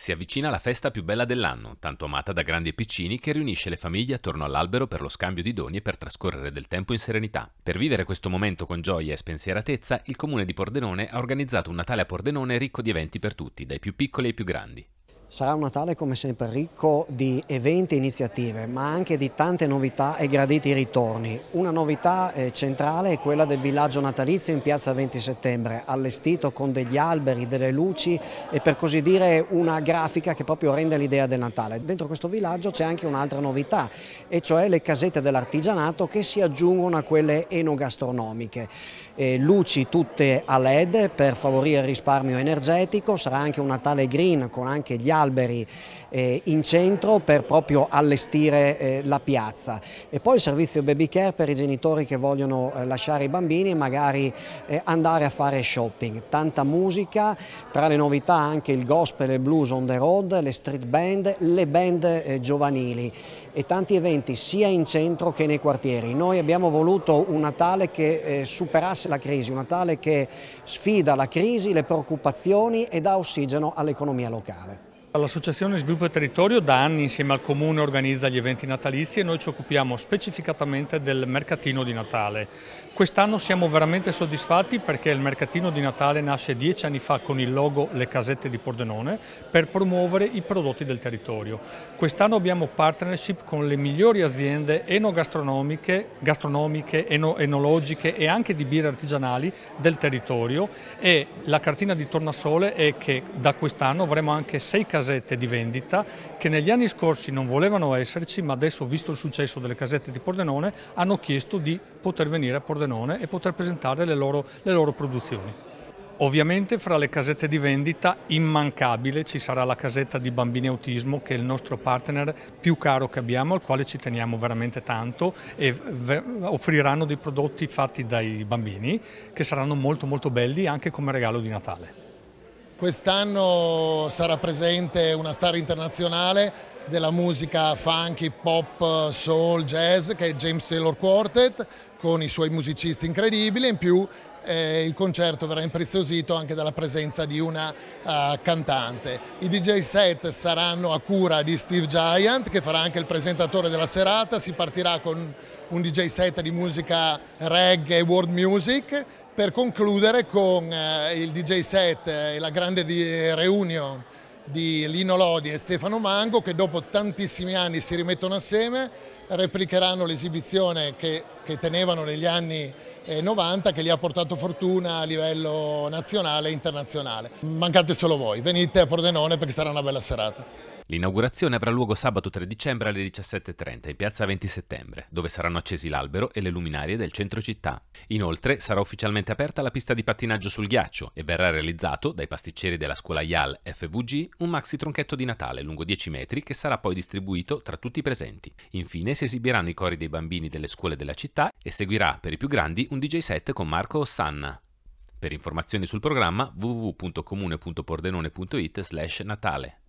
Si avvicina la festa più bella dell'anno, tanto amata da grandi e piccini, che riunisce le famiglie attorno all'albero per lo scambio di doni e per trascorrere del tempo in serenità. Per vivere questo momento con gioia e spensieratezza, il comune di Pordenone ha organizzato un Natale a Pordenone ricco di eventi per tutti, dai più piccoli ai più grandi. Sarà un Natale come sempre ricco di eventi e iniziative, ma anche di tante novità e graditi ritorni. Una novità eh, centrale è quella del villaggio natalizio in piazza 20 settembre, allestito con degli alberi, delle luci e per così dire una grafica che proprio rende l'idea del Natale. Dentro questo villaggio c'è anche un'altra novità, e cioè le casette dell'artigianato che si aggiungono a quelle enogastronomiche. E eh, luci tutte a LED per favorire il risparmio energetico, sarà anche un Natale green con anche gli alberi alberi eh, in centro per proprio allestire eh, la piazza. E poi il servizio baby care per i genitori che vogliono eh, lasciare i bambini e magari eh, andare a fare shopping. Tanta musica, tra le novità anche il gospel e il blues on the road, le street band, le band eh, giovanili e tanti eventi sia in centro che nei quartieri. Noi abbiamo voluto un Natale che eh, superasse la crisi, un Natale che sfida la crisi, le preoccupazioni e dà ossigeno all'economia locale. L'Associazione Sviluppo e Territorio da anni insieme al Comune organizza gli eventi natalizi e noi ci occupiamo specificatamente del mercatino di Natale. Quest'anno siamo veramente soddisfatti perché il mercatino di Natale nasce dieci anni fa con il logo Le Casette di Pordenone per promuovere i prodotti del territorio. Quest'anno abbiamo partnership con le migliori aziende enogastronomiche, gastronomiche, eno enologiche e anche di birre artigianali del territorio e la cartina di tornasole è che da quest'anno avremo anche sei casette casette di vendita che negli anni scorsi non volevano esserci ma adesso visto il successo delle casette di Pordenone hanno chiesto di poter venire a Pordenone e poter presentare le loro, le loro produzioni. Ovviamente fra le casette di vendita immancabile ci sarà la casetta di bambini autismo che è il nostro partner più caro che abbiamo, al quale ci teniamo veramente tanto e offriranno dei prodotti fatti dai bambini che saranno molto molto belli anche come regalo di Natale. Quest'anno sarà presente una star internazionale della musica funky, pop, soul, jazz che è James Taylor Quartet con i suoi musicisti incredibili in più eh, il concerto verrà impreziosito anche dalla presenza di una uh, cantante. I DJ set saranno a cura di Steve Giant che farà anche il presentatore della serata, si partirà con un DJ set di musica reggae e world music per concludere con eh, il DJ set eh, e la grande eh, reunion di Lino Lodi e Stefano Mango che dopo tantissimi anni si rimettono assieme, replicheranno l'esibizione che, che, tenevano negli anni 90 che gli ha portato fortuna a livello nazionale e internazionale. Mancate solo voi, venite a Pordenone perché sarà una bella serata. L'inaugurazione avrà luogo sabato 3 dicembre alle 17.30 in piazza 20 settembre, dove saranno accesi l'albero e le luminarie del centro città. Inoltre sarà ufficialmente aperta la pista di pattinaggio sul ghiaccio e verrà realizzato dai pasticceri della scuola IAL FVG un maxi tronchetto di Natale lungo 10 metri che sarà poi distribuito tra tutti i presenti. Infine si esibiranno i cori dei bambini delle scuole della città e seguirà per i più grandi un DJ set con Marco Ossanna. Per informazioni sul programma www.comune.pordenone.it slash natale.